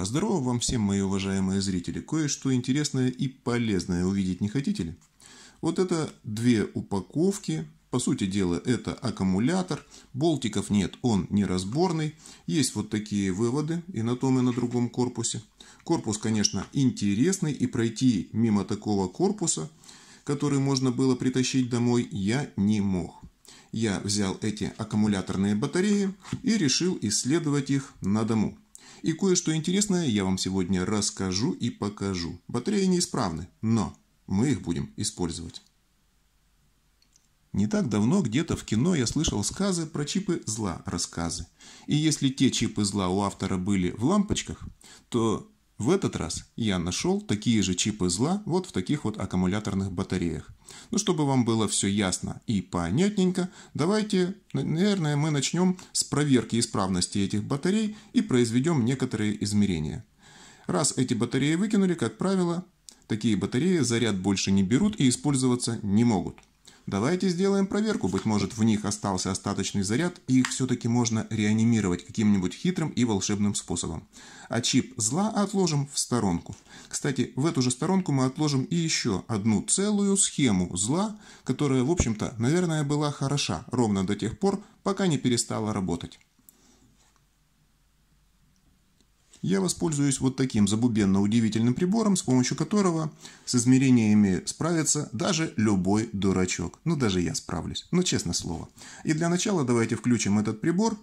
А здорово вам всем, мои уважаемые зрители. Кое-что интересное и полезное увидеть не хотите ли? Вот это две упаковки. По сути дела, это аккумулятор. Болтиков нет, он неразборный. Есть вот такие выводы и на том, и на другом корпусе. Корпус, конечно, интересный. И пройти мимо такого корпуса, который можно было притащить домой, я не мог я взял эти аккумуляторные батареи и решил исследовать их на дому. И кое-что интересное я вам сегодня расскажу и покажу. Батареи неисправны, но мы их будем использовать. Не так давно где-то в кино я слышал сказы про чипы зла рассказы. И если те чипы зла у автора были в лампочках, то в этот раз я нашел такие же чипы зла вот в таких вот аккумуляторных батареях. Но ну, чтобы вам было все ясно и понятненько, давайте, наверное, мы начнем с проверки исправности этих батарей и произведем некоторые измерения. Раз эти батареи выкинули, как правило, такие батареи заряд больше не берут и использоваться не могут. Давайте сделаем проверку, быть может в них остался остаточный заряд и их все-таки можно реанимировать каким-нибудь хитрым и волшебным способом. А чип зла отложим в сторонку. Кстати, в эту же сторонку мы отложим и еще одну целую схему зла, которая, в общем-то, наверное, была хороша ровно до тех пор, пока не перестала работать. я воспользуюсь вот таким забубенно-удивительным прибором, с помощью которого с измерениями справится даже любой дурачок. Ну, даже я справлюсь, ну, честное слово. И для начала давайте включим этот прибор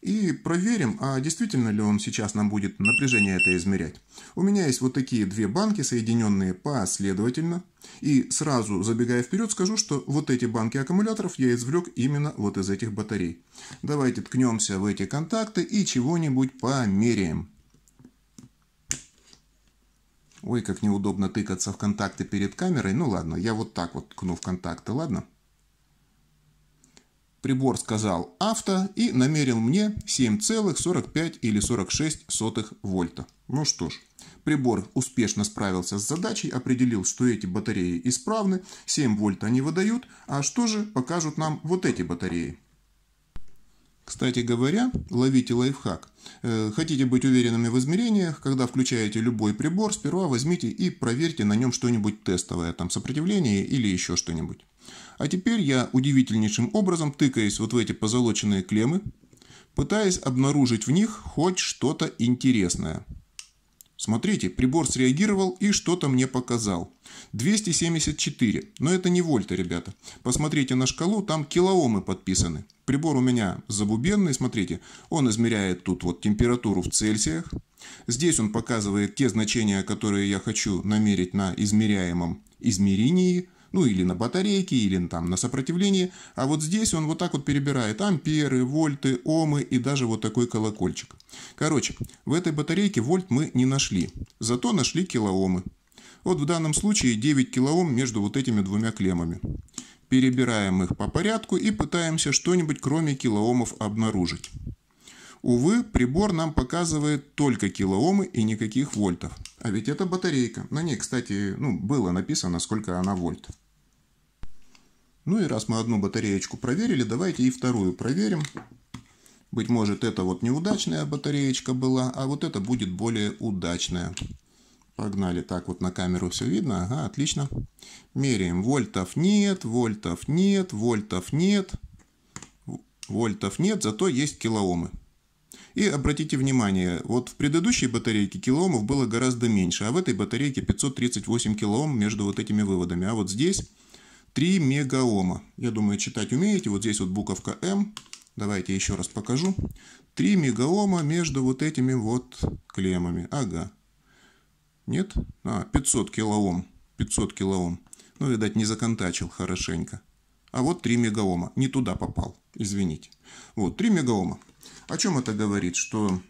и проверим, а действительно ли он сейчас нам будет напряжение это измерять. У меня есть вот такие две банки, соединенные последовательно. И сразу, забегая вперед, скажу, что вот эти банки аккумуляторов я извлек именно вот из этих батарей. Давайте ткнемся в эти контакты и чего-нибудь померяем. Ой, как неудобно тыкаться в контакты перед камерой. Ну ладно, я вот так вот ткну в контакты, ладно? Прибор сказал авто и намерил мне 7,45 или 46 вольта. Ну что ж, прибор успешно справился с задачей, определил, что эти батареи исправны, 7 вольт они выдают, а что же покажут нам вот эти батареи. Кстати говоря, ловите лайфхак. Э, хотите быть уверенными в измерениях, когда включаете любой прибор, сперва возьмите и проверьте на нем что-нибудь тестовое, там сопротивление или еще что-нибудь. А теперь я удивительнейшим образом тыкаюсь вот в эти позолоченные клеммы, пытаясь обнаружить в них хоть что-то интересное. Смотрите, прибор среагировал и что-то мне показал. 274. Но это не вольта, ребята. Посмотрите на шкалу, там килоомы подписаны. Прибор у меня забубенный, смотрите. Он измеряет тут вот температуру в Цельсиях. Здесь он показывает те значения, которые я хочу намерить на измеряемом измерении ну или на батарейке, или там на сопротивлении. А вот здесь он вот так вот перебирает амперы, вольты, омы и даже вот такой колокольчик. Короче, в этой батарейке вольт мы не нашли, зато нашли килоомы. Вот в данном случае 9 килоом между вот этими двумя клеммами. Перебираем их по порядку и пытаемся что-нибудь кроме килоомов обнаружить. Увы, прибор нам показывает только килоомы и никаких вольтов. А ведь это батарейка. На ней, кстати, ну, было написано, сколько она вольт. Ну и раз мы одну батареечку проверили, давайте и вторую проверим. Быть может, это вот неудачная батареечка была, а вот это будет более удачная. Погнали, так вот на камеру все видно. Ага, отлично. Меряем. Вольтов нет, вольтов нет, вольтов нет. Вольтов нет, зато есть килоомы. И обратите внимание, вот в предыдущей батарейке килоомов было гораздо меньше, а в этой батарейке 538 килоом между вот этими выводами. А вот здесь 3 мегаома. Я думаю, читать умеете. Вот здесь вот буковка М. Давайте еще раз покажу. 3 мегаома между вот этими вот клеммами. Ага. Нет? А, 500 килоом. 500 килоом. Ну, видать, не законтачил хорошенько. А вот 3 мегаома. Не туда попал. Извините. Вот, 3 мегаома. О чем это говорит? Что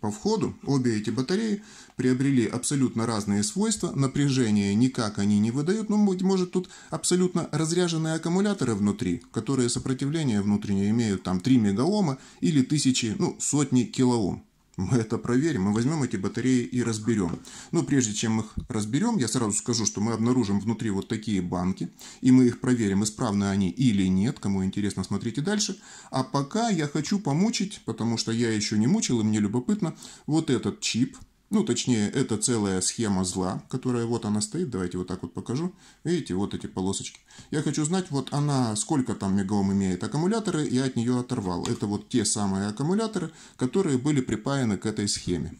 по входу обе эти батареи приобрели абсолютно разные свойства, напряжение никак они не выдают, но, ну, быть может, тут абсолютно разряженные аккумуляторы внутри, которые сопротивление внутреннее имеют там 3 мегаома или тысячи, ну, сотни килоом мы это проверим, мы возьмем эти батареи и разберем. Но ну, прежде чем их разберем, я сразу скажу, что мы обнаружим внутри вот такие банки, и мы их проверим, исправны они или нет. Кому интересно, смотрите дальше. А пока я хочу помучить, потому что я еще не мучил, и мне любопытно, вот этот чип, ну, точнее, это целая схема зла, которая вот она стоит. Давайте вот так вот покажу. Видите, вот эти полосочки. Я хочу знать, вот она сколько там мегаом имеет аккумуляторы, я от нее оторвал. Это вот те самые аккумуляторы, которые были припаяны к этой схеме.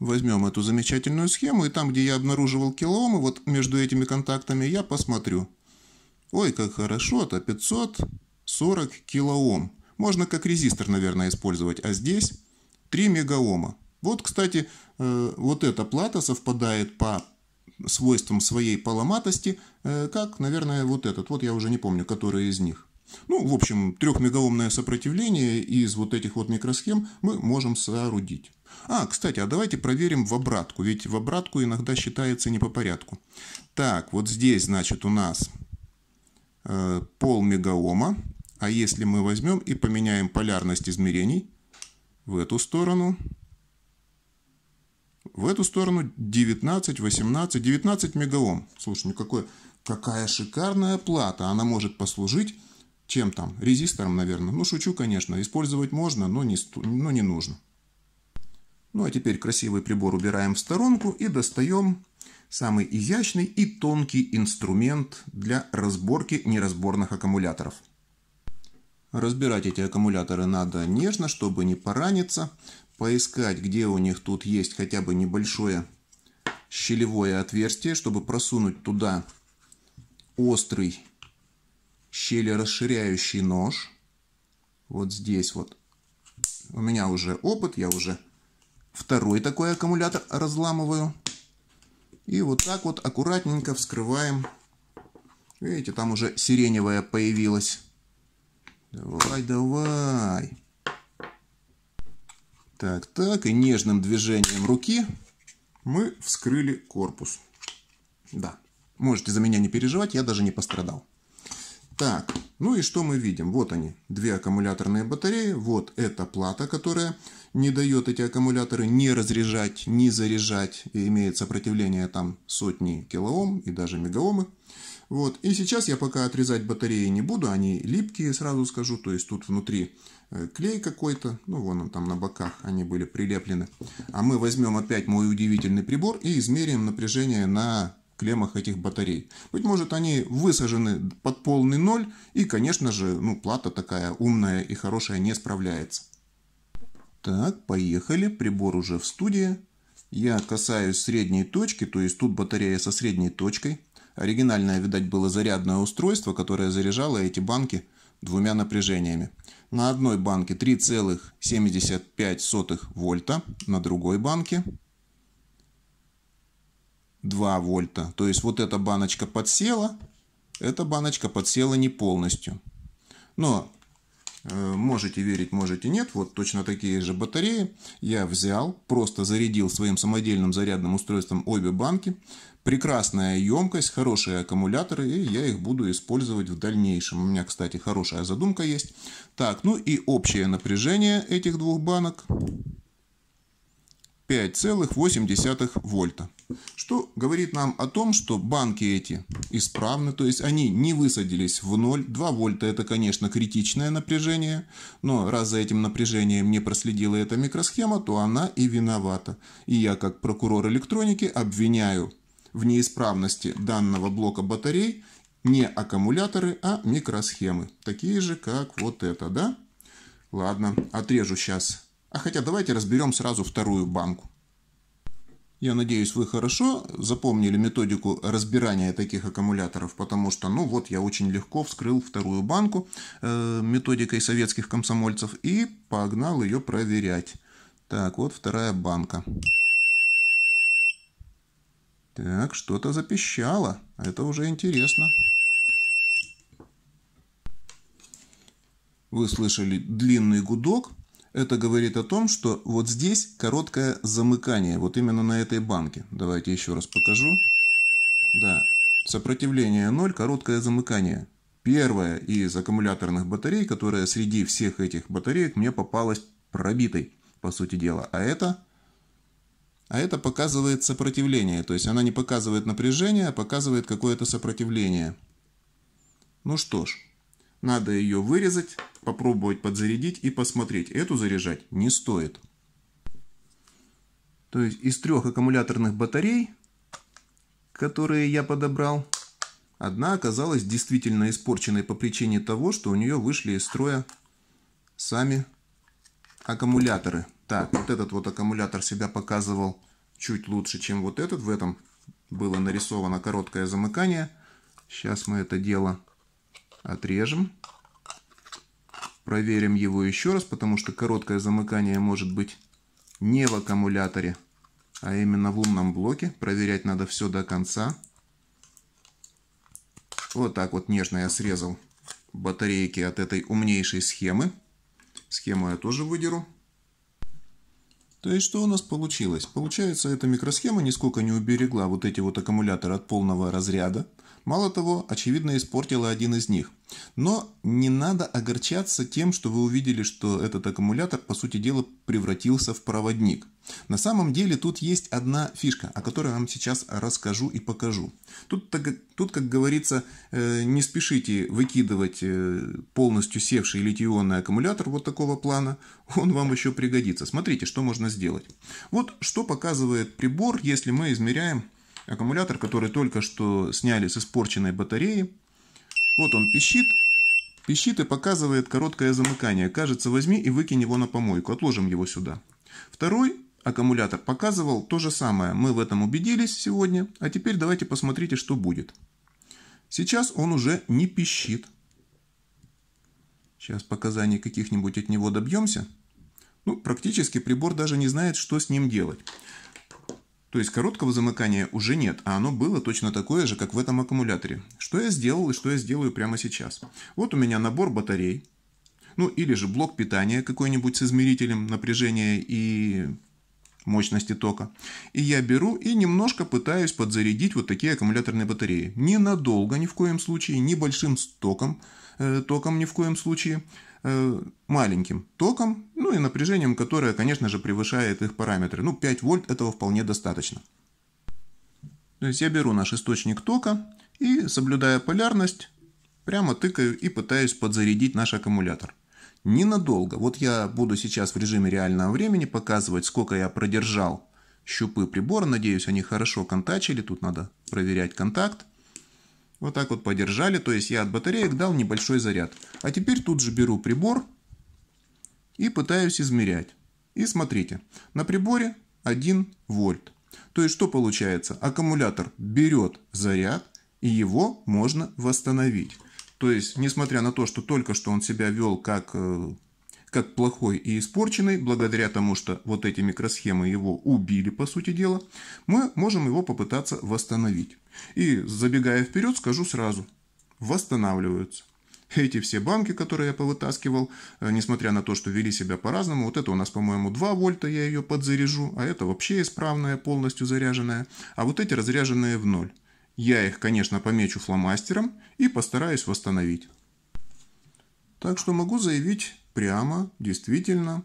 Возьмем эту замечательную схему, и там, где я обнаруживал килоомы, вот между этими контактами я посмотрю. Ой, как хорошо это 540 килоом. Можно как резистор, наверное, использовать. А здесь 3 мегаома. Вот, кстати, э, вот эта плата совпадает по свойствам своей поломатости, э, как, наверное, вот этот. Вот я уже не помню, который из них. Ну, в общем, трехмегаомное сопротивление из вот этих вот микросхем мы можем соорудить. А, кстати, а давайте проверим в обратку, ведь в обратку иногда считается не по порядку. Так, вот здесь, значит, у нас э, мегаома, а если мы возьмем и поменяем полярность измерений – в эту сторону. В эту сторону 19, 18, 19 мегаом. Слушай, ну какое, какая шикарная плата. Она может послужить чем там? Резистором, наверное. Ну, шучу, конечно. Использовать можно, но не, но не нужно. Ну, а теперь красивый прибор убираем в сторонку и достаем самый изящный и тонкий инструмент для разборки неразборных аккумуляторов – Разбирать эти аккумуляторы надо нежно, чтобы не пораниться. Поискать, где у них тут есть хотя бы небольшое щелевое отверстие, чтобы просунуть туда острый щели расширяющий нож. Вот здесь вот. У меня уже опыт, я уже второй такой аккумулятор разламываю. И вот так вот аккуратненько вскрываем. Видите, там уже сиреневая появилась. Давай, давай. Так, так, и нежным движением руки мы вскрыли корпус. Да, можете за меня не переживать, я даже не пострадал. Так, ну и что мы видим? Вот они, две аккумуляторные батареи. Вот эта плата, которая не дает эти аккумуляторы не разряжать, не заряжать. И имеет сопротивление там сотни килоом и даже мегаомы. Вот. И сейчас я пока отрезать батареи не буду, они липкие, сразу скажу, то есть тут внутри э, клей какой-то, ну вон он там на боках, они были прилеплены. А мы возьмем опять мой удивительный прибор и измерим напряжение на клеммах этих батарей. Быть может, они высажены под полный ноль, и, конечно же, ну, плата такая умная и хорошая не справляется. Так, поехали, прибор уже в студии. Я касаюсь средней точки, то есть тут батарея со средней точкой. Оригинальное, видать, было зарядное устройство, которое заряжало эти банки двумя напряжениями. На одной банке 3,75 вольта, на другой банке 2 вольта. То есть вот эта баночка подсела, эта баночка подсела не полностью. Но Э, можете верить, можете нет. Вот точно такие же батареи я взял, просто зарядил своим самодельным зарядным устройством обе банки. Прекрасная емкость, хорошие аккумуляторы, и я их буду использовать в дальнейшем. У меня, кстати, хорошая задумка есть. Так, ну и общее напряжение этих двух банок 5,8 вольта. Что говорит нам о том, что банки эти исправны, то есть они не высадились в ноль 2 вольта это, конечно, критичное напряжение, но раз за этим напряжением не проследила эта микросхема, то она и виновата. И я, как прокурор электроники, обвиняю в неисправности данного блока батарей не аккумуляторы, а микросхемы. Такие же, как вот это, да? Ладно, отрежу сейчас. А хотя давайте разберем сразу вторую банку. Я надеюсь, вы хорошо запомнили методику разбирания таких аккумуляторов, потому что, ну вот, я очень легко вскрыл вторую банку э, методикой советских комсомольцев и погнал ее проверять. Так, вот вторая банка. Так, что-то запищало. Это уже интересно. Вы слышали длинный гудок, это говорит о том, что вот здесь короткое замыкание, вот именно на этой банке. Давайте еще раз покажу. Да, сопротивление 0, короткое замыкание. Первая из аккумуляторных батарей, которая среди всех этих батареек мне попалась пробитой, по сути дела. А это а это показывает сопротивление. То есть она не показывает напряжение, а показывает какое-то сопротивление. Ну что ж, надо ее вырезать, попробовать подзарядить и посмотреть. Эту заряжать не стоит. То есть из трех аккумуляторных батарей, которые я подобрал, одна оказалась действительно испорченной по причине того, что у нее вышли из строя сами аккумуляторы. Так, вот этот вот аккумулятор себя показывал чуть лучше, чем вот этот. В этом было нарисовано короткое замыкание. Сейчас мы это дело Отрежем. Проверим его еще раз, потому что короткое замыкание может быть не в аккумуляторе, а именно в умном блоке. Проверять надо все до конца. Вот так вот нежно я срезал батарейки от этой умнейшей схемы. Схему я тоже выдеру. То есть что у нас получилось? Получается, эта микросхема нисколько не уберегла вот эти вот аккумуляторы от полного разряда. Мало того, очевидно испортила один из них. Но не надо огорчаться тем, что вы увидели, что этот аккумулятор, по сути дела, превратился в проводник. На самом деле тут есть одна фишка, о которой вам сейчас расскажу и покажу. Тут, тут как говорится, э, не спешите выкидывать э, полностью севший литий-ионный аккумулятор вот такого плана, он вам еще пригодится. Смотрите, что можно сделать. Вот что показывает прибор, если мы измеряем аккумулятор, который только что сняли с испорченной батареи. Вот он пищит, пищит и показывает короткое замыкание. Кажется, возьми и выкинь его на помойку, отложим его сюда. Второй аккумулятор показывал то же самое. Мы в этом убедились сегодня, а теперь давайте посмотрите, что будет. Сейчас он уже не пищит. Сейчас показаний каких-нибудь от него добьемся. Ну, практически прибор даже не знает, что с ним делать. То есть короткого замыкания уже нет, а оно было точно такое же, как в этом аккумуляторе. Что я сделал и что я сделаю прямо сейчас. Вот у меня набор батарей, ну или же блок питания какой-нибудь с измерителем напряжения и мощности тока. И я беру и немножко пытаюсь подзарядить вот такие аккумуляторные батареи. Ненадолго ни в коем случае, небольшим током, э, током ни в коем случае. Э, маленьким током, ну и напряжением, которое, конечно же, превышает их параметры. Ну, 5 вольт этого вполне достаточно. То есть я беру наш источник тока и, соблюдая полярность, прямо тыкаю и пытаюсь подзарядить наш аккумулятор. Ненадолго. Вот я буду сейчас в режиме реального времени показывать, сколько я продержал щупы прибора. Надеюсь, они хорошо контачили. Тут надо проверять контакт. Вот так вот подержали, то есть я от батареек дал небольшой заряд. А теперь тут же беру прибор и пытаюсь измерять. И смотрите, на приборе 1 вольт. То есть что получается? Аккумулятор берет заряд и его можно восстановить. То есть, несмотря на то, что только что он себя вел как, э, как плохой и испорченный, благодаря тому, что вот эти микросхемы его убили, по сути дела, мы можем его попытаться восстановить. И, забегая вперед, скажу сразу, восстанавливаются. Эти все банки, которые я повытаскивал, э, несмотря на то, что вели себя по-разному, вот это у нас, по-моему, 2 вольта, я ее подзаряжу, а это вообще исправная, полностью заряженная, а вот эти разряженные в ноль. Я их, конечно, помечу фломастером и постараюсь восстановить. Так что могу заявить прямо, действительно,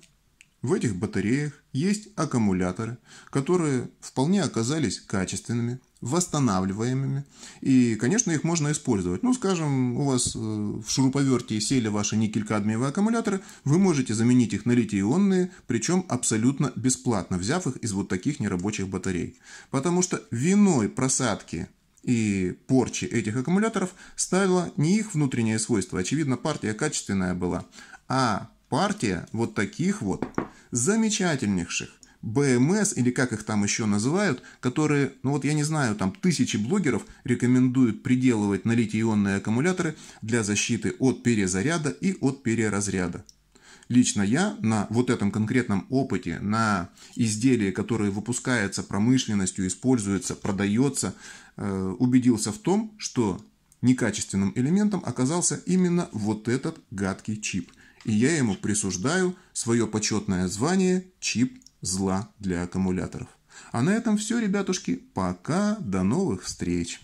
в этих батареях есть аккумуляторы, которые вполне оказались качественными, восстанавливаемыми. И, конечно, их можно использовать. Ну, скажем, у вас э, в шуруповерте сели ваши никель-кадмиевые аккумуляторы, вы можете заменить их на литий-ионные, причем абсолютно бесплатно, взяв их из вот таких нерабочих батарей. Потому что виной просадки и порчи этих аккумуляторов стало не их внутреннее свойство, очевидно, партия качественная была, а партия вот таких вот замечательнейших БМС или как их там еще называют, которые, ну вот я не знаю, там тысячи блогеров рекомендуют приделывать на литий-ионные аккумуляторы для защиты от перезаряда и от переразряда. Лично я на вот этом конкретном опыте, на изделии, которое выпускается промышленностью, используется, продается, э, убедился в том, что некачественным элементом оказался именно вот этот гадкий чип. И я ему присуждаю свое почетное звание чип зла для аккумуляторов. А на этом все, ребятушки. Пока, до новых встреч!